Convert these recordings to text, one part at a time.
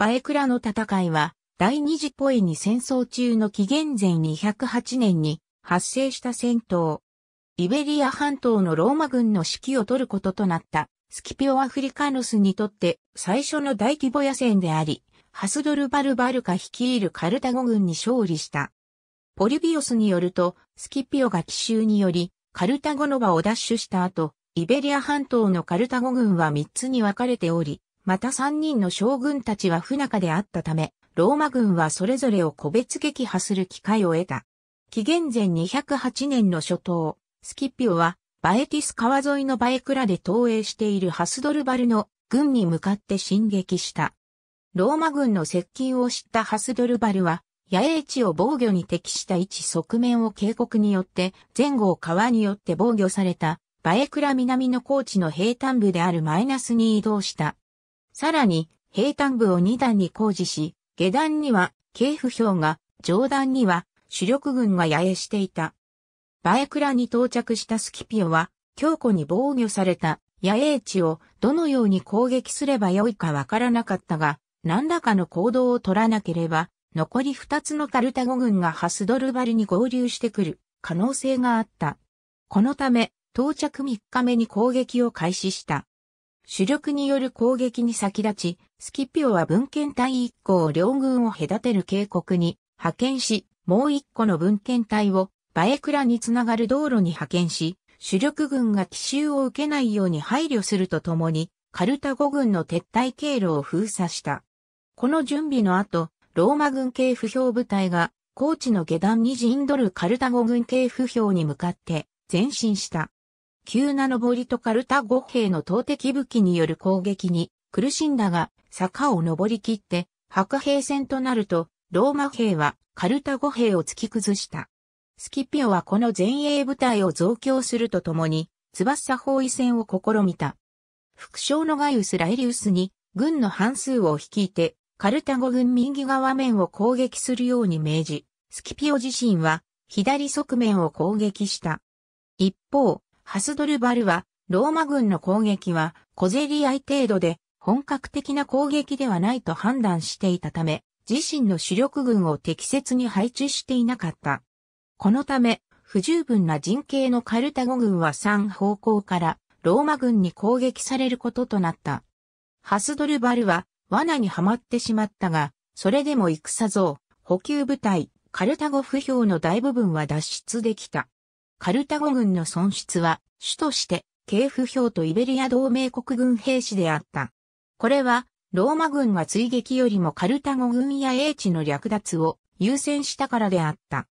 バエクラの戦いは、第二次ポエに戦争中の紀元前208年に発生した戦闘。イベリア半島のローマ軍の指揮を取ることとなったスキピオ・アフリカノスにとって最初の大規模野戦であり、ハスドルバルバルカ率いるカルタゴ軍に勝利した。ポリビオスによると、スキピオが奇襲により、カルタゴの場を奪取した後、イベリア半島のカルタゴ軍は3つに分かれており、また三人の将軍たちは不仲であったため、ローマ軍はそれぞれを個別撃破する機会を得た。紀元前208年の初頭、スキッピオはバエティス川沿いのバエクラで投影しているハスドルバルの軍に向かって進撃した。ローマ軍の接近を知ったハスドルバルは、野営地を防御に適した位置側面を警告によって、前後を川によって防御された、バエクラ南の高地の平坦部であるマイナスに移動した。さらに、平坦部を2段に工事し、下段には、警府兵が、上段には、主力軍が野営していた。バエクラに到着したスキピオは、強固に防御された野営地をどのように攻撃すればよいかわからなかったが、何らかの行動を取らなければ、残り2つのカルタゴ軍がハスドルバルに合流してくる可能性があった。このため、到着3日目に攻撃を開始した。主力による攻撃に先立ち、スキピオは文献隊一個を両軍を隔てる渓谷に派遣し、もう一個の文献隊をバエクラにつながる道路に派遣し、主力軍が奇襲を受けないように配慮するとともに、カルタゴ軍の撤退経路を封鎖した。この準備の後、ローマ軍系不評部隊が、高地の下段に陣取るカルタゴ軍系不評に向かって前進した。急な登りとカルタゴ兵の投擲武器による攻撃に苦しんだが、坂を登り切って、白兵戦となると、ローマ兵はカルタゴ兵を突き崩した。スキピオはこの前衛部隊を増強するとともに、翼包囲戦を試みた。副将のガイウス・ライリウスに、軍の半数を率いて、カルタゴ軍右側面を攻撃するように命じ、スキピオ自身は、左側面を攻撃した。一方、ハスドルバルは、ローマ軍の攻撃は小競り合い程度で本格的な攻撃ではないと判断していたため、自身の主力軍を適切に配置していなかった。このため、不十分な陣形のカルタゴ軍は3方向からローマ軍に攻撃されることとなった。ハスドルバルは罠にはまってしまったが、それでも戦像、補給部隊、カルタゴ不評の大部分は脱出できた。カルタゴ軍の損失は、主として、系譜表とイベリア同盟国軍兵士であった。これは、ローマ軍が追撃よりもカルタゴ軍や英知の略奪を優先したからであった。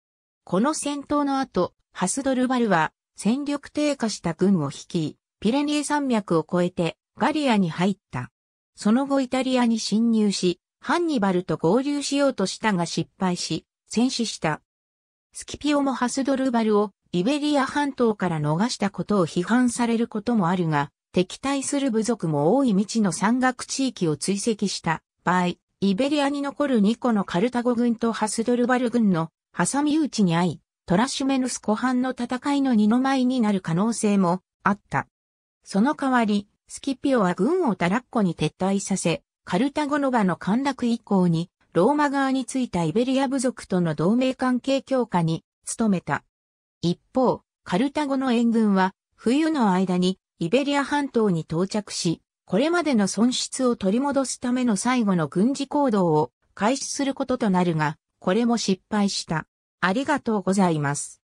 この戦闘の後、ハスドルバルは戦力低下した軍を率い、ピレネー山脈を越えてガリアに入った。その後イタリアに侵入し、ハンニバルと合流しようとしたが失敗し、戦死した。スキピオもハスドルバルをイベリア半島から逃したことを批判されることもあるが、敵対する部族も多い未知の山岳地域を追跡した場合、イベリアに残る2個のカルタゴ軍とハスドルバル軍の挟み撃ちに遭い、トラシュメヌス湖畔の戦いの二の舞になる可能性もあった。その代わり、スキピオは軍をタラッコに撤退させ、カルタゴノバの陥落以降に、ローマ側についたイベリア部族との同盟関係強化に努めた。一方、カルタゴの援軍は冬の間にイベリア半島に到着し、これまでの損失を取り戻すための最後の軍事行動を開始することとなるが、これも失敗した。ありがとうございます。